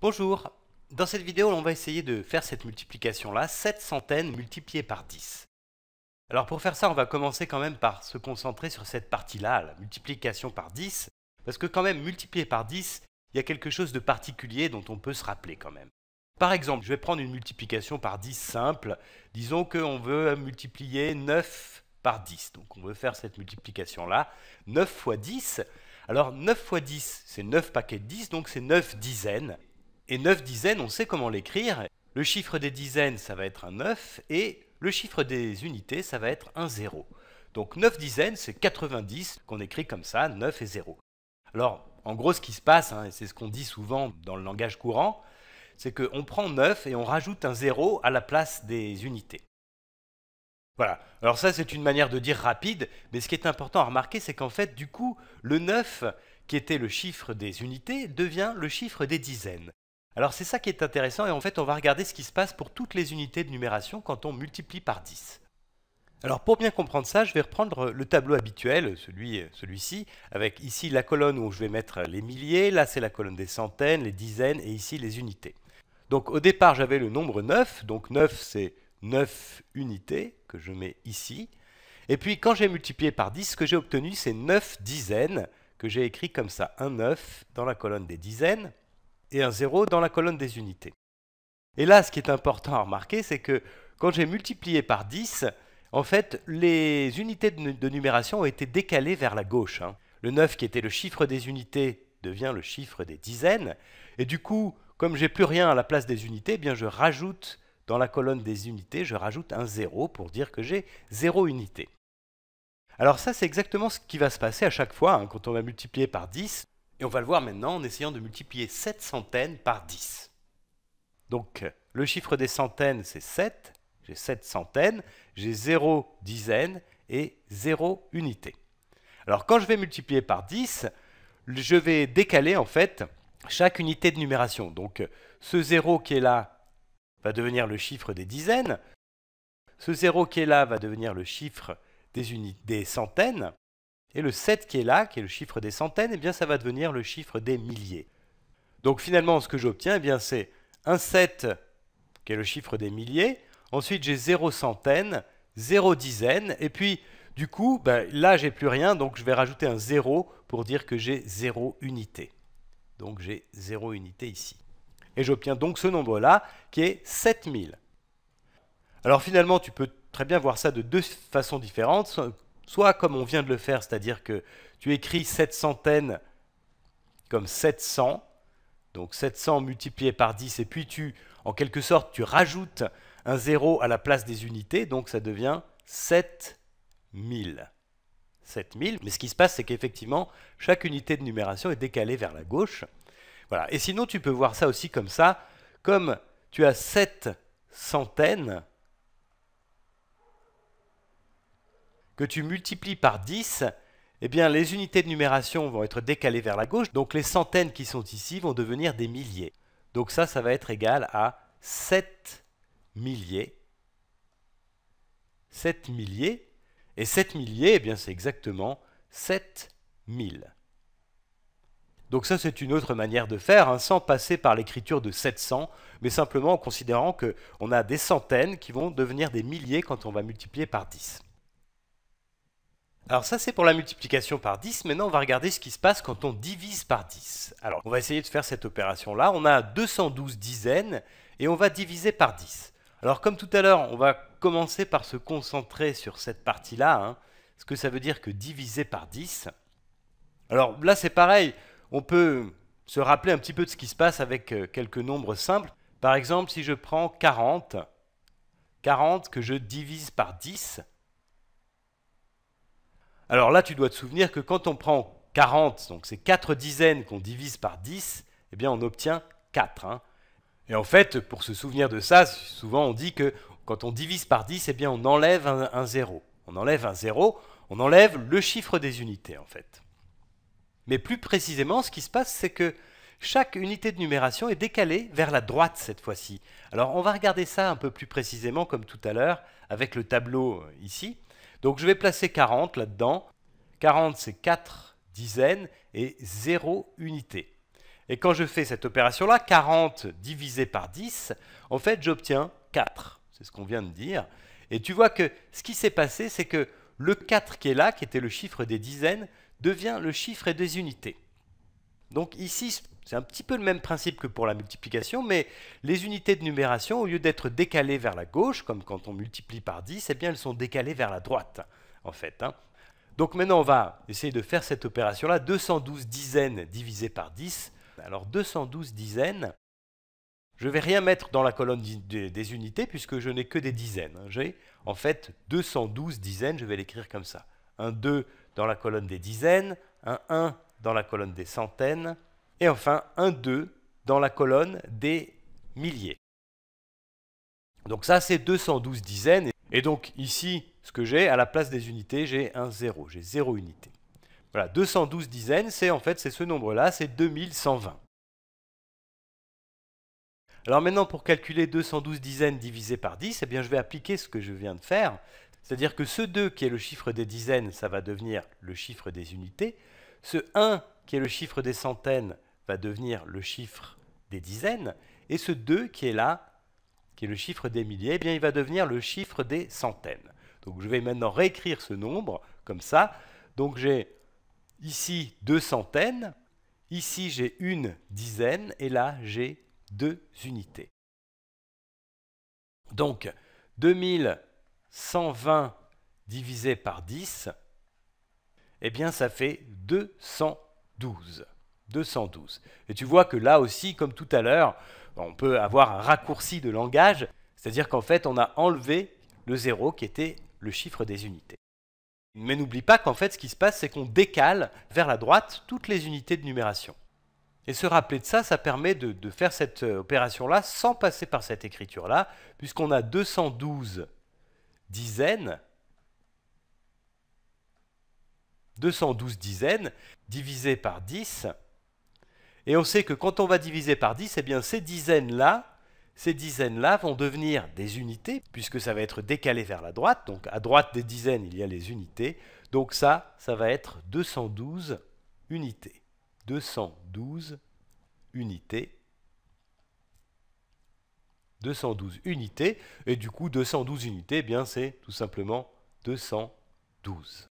Bonjour Dans cette vidéo, on va essayer de faire cette multiplication-là, 7 centaines multipliées par 10. Alors pour faire ça, on va commencer quand même par se concentrer sur cette partie-là, la multiplication par 10, parce que quand même, multiplié par 10, il y a quelque chose de particulier dont on peut se rappeler quand même. Par exemple, je vais prendre une multiplication par 10 simple. Disons qu'on veut multiplier 9 par 10, donc on veut faire cette multiplication-là. 9 fois 10, alors 9 fois 10, c'est 9 paquets de 10, donc c'est 9 dizaines. Et 9 dizaines, on sait comment l'écrire. Le chiffre des dizaines, ça va être un 9, et le chiffre des unités, ça va être un 0. Donc 9 dizaines, c'est 90 qu'on écrit comme ça, 9 et 0. Alors, en gros, ce qui se passe, hein, et c'est ce qu'on dit souvent dans le langage courant, c'est qu'on prend 9 et on rajoute un 0 à la place des unités. Voilà. Alors ça, c'est une manière de dire rapide, mais ce qui est important à remarquer, c'est qu'en fait, du coup, le 9, qui était le chiffre des unités, devient le chiffre des dizaines. Alors c'est ça qui est intéressant et en fait on va regarder ce qui se passe pour toutes les unités de numération quand on multiplie par 10. Alors pour bien comprendre ça, je vais reprendre le tableau habituel, celui-ci, avec ici la colonne où je vais mettre les milliers, là c'est la colonne des centaines, les dizaines et ici les unités. Donc au départ j'avais le nombre 9, donc 9 c'est 9 unités que je mets ici. Et puis quand j'ai multiplié par 10, ce que j'ai obtenu c'est 9 dizaines que j'ai écrit comme ça, un 9 dans la colonne des dizaines et un 0 dans la colonne des unités. Et là, ce qui est important à remarquer, c'est que quand j'ai multiplié par 10, en fait, les unités de numération ont été décalées vers la gauche. Hein. Le 9, qui était le chiffre des unités, devient le chiffre des dizaines. Et du coup, comme j'ai plus rien à la place des unités, eh bien je rajoute dans la colonne des unités, je rajoute un 0 pour dire que j'ai 0 unité. Alors ça, c'est exactement ce qui va se passer à chaque fois. Hein, quand on va multiplier par 10, et on va le voir maintenant en essayant de multiplier 7 centaines par 10. Donc le chiffre des centaines, c'est 7. J'ai 7 centaines, j'ai 0 dizaines et 0 unité. Alors quand je vais multiplier par 10, je vais décaler en fait chaque unité de numération. Donc ce 0 qui est là va devenir le chiffre des dizaines. Ce 0 qui est là va devenir le chiffre des, des centaines. Et le 7 qui est là, qui est le chiffre des centaines, et eh bien ça va devenir le chiffre des milliers. Donc finalement, ce que j'obtiens, eh bien c'est un 7 qui est le chiffre des milliers. Ensuite, j'ai 0 centaines, 0 dizaine. Et puis, du coup, ben, là, j'ai plus rien. Donc, je vais rajouter un 0 pour dire que j'ai 0 unité. Donc, j'ai 0 unité ici. Et j'obtiens donc ce nombre-là qui est 7000. Alors finalement, tu peux très bien voir ça de deux façons différentes. Soit comme on vient de le faire, c'est-à-dire que tu écris 7 centaines » comme 700, donc 700 multiplié par 10, et puis tu, en quelque sorte, tu rajoutes un 0 à la place des unités, donc ça devient 7000. 7000, mais ce qui se passe, c'est qu'effectivement, chaque unité de numération est décalée vers la gauche. Voilà. Et sinon, tu peux voir ça aussi comme ça, comme tu as 7 centaines, que tu multiplies par 10, eh bien les unités de numération vont être décalées vers la gauche, donc les centaines qui sont ici vont devenir des milliers. Donc ça, ça va être égal à 7 milliers. 7 milliers. Et 7 milliers, eh bien c'est exactement 000. Donc ça, c'est une autre manière de faire, hein, sans passer par l'écriture de 700, mais simplement en considérant qu'on a des centaines qui vont devenir des milliers quand on va multiplier par 10. Alors ça c'est pour la multiplication par 10, maintenant on va regarder ce qui se passe quand on divise par 10. Alors on va essayer de faire cette opération là, on a 212 dizaines et on va diviser par 10. Alors comme tout à l'heure on va commencer par se concentrer sur cette partie là, hein. ce que ça veut dire que diviser par 10. Alors là c'est pareil, on peut se rappeler un petit peu de ce qui se passe avec euh, quelques nombres simples. Par exemple si je prends 40, 40 que je divise par 10, alors là, tu dois te souvenir que quand on prend 40, donc c'est 4 dizaines qu'on divise par 10, eh bien on obtient 4. Hein. Et en fait, pour se souvenir de ça, souvent on dit que quand on divise par 10, eh bien on enlève un, un 0. On enlève un 0, on enlève le chiffre des unités en fait. Mais plus précisément, ce qui se passe, c'est que chaque unité de numération est décalée vers la droite cette fois-ci. Alors on va regarder ça un peu plus précisément comme tout à l'heure avec le tableau euh, ici. Donc je vais placer 40 là-dedans. 40 c'est 4 dizaines et 0 unités. Et quand je fais cette opération-là, 40 divisé par 10, en fait j'obtiens 4. C'est ce qu'on vient de dire. Et tu vois que ce qui s'est passé, c'est que le 4 qui est là, qui était le chiffre des dizaines, devient le chiffre des unités. Donc ici, c'est un petit peu le même principe que pour la multiplication, mais les unités de numération, au lieu d'être décalées vers la gauche, comme quand on multiplie par 10, eh bien elles sont décalées vers la droite, en fait. Hein. Donc maintenant, on va essayer de faire cette opération-là. 212 dizaines divisé par 10. Alors 212 dizaines, je ne vais rien mettre dans la colonne des unités puisque je n'ai que des dizaines. Hein. J'ai en fait 212 dizaines, je vais l'écrire comme ça. Un 2 dans la colonne des dizaines, un 1 dans la colonne des centaines, et enfin un 2 dans la colonne des milliers. Donc ça, c'est 212 dizaines. Et donc ici, ce que j'ai, à la place des unités, j'ai un 0, j'ai 0 unité. Voilà, 212 dizaines, c'est en fait c'est ce nombre-là, c'est 2120. Alors maintenant, pour calculer 212 dizaines divisé par 10, eh bien je vais appliquer ce que je viens de faire. C'est-à-dire que ce 2 qui est le chiffre des dizaines, ça va devenir le chiffre des unités. Ce 1, qui est le chiffre des centaines, va devenir le chiffre des dizaines, et ce 2, qui est là, qui est le chiffre des milliers, eh bien, il va devenir le chiffre des centaines. Donc je vais maintenant réécrire ce nombre comme ça. Donc j'ai ici deux centaines, ici j'ai une dizaine, et là j'ai deux unités. Donc 2120 divisé par 10, eh bien ça fait 212. 212. Et tu vois que là aussi, comme tout à l'heure, ben, on peut avoir un raccourci de langage, c'est-à-dire qu'en fait, on a enlevé le 0 qui était le chiffre des unités. Mais n'oublie pas qu'en fait, ce qui se passe, c'est qu'on décale vers la droite toutes les unités de numération. Et se rappeler de ça, ça permet de, de faire cette euh, opération-là sans passer par cette écriture-là, puisqu'on a 212 dizaines 212 dizaines divisé par 10. Et on sait que quand on va diviser par 10, eh bien ces dizaines-là, ces dizaines-là vont devenir des unités, puisque ça va être décalé vers la droite. Donc à droite des dizaines, il y a les unités. Donc ça, ça va être 212 unités. 212 unités. 212 unités. Et du coup, 212 unités, eh bien c'est tout simplement 212.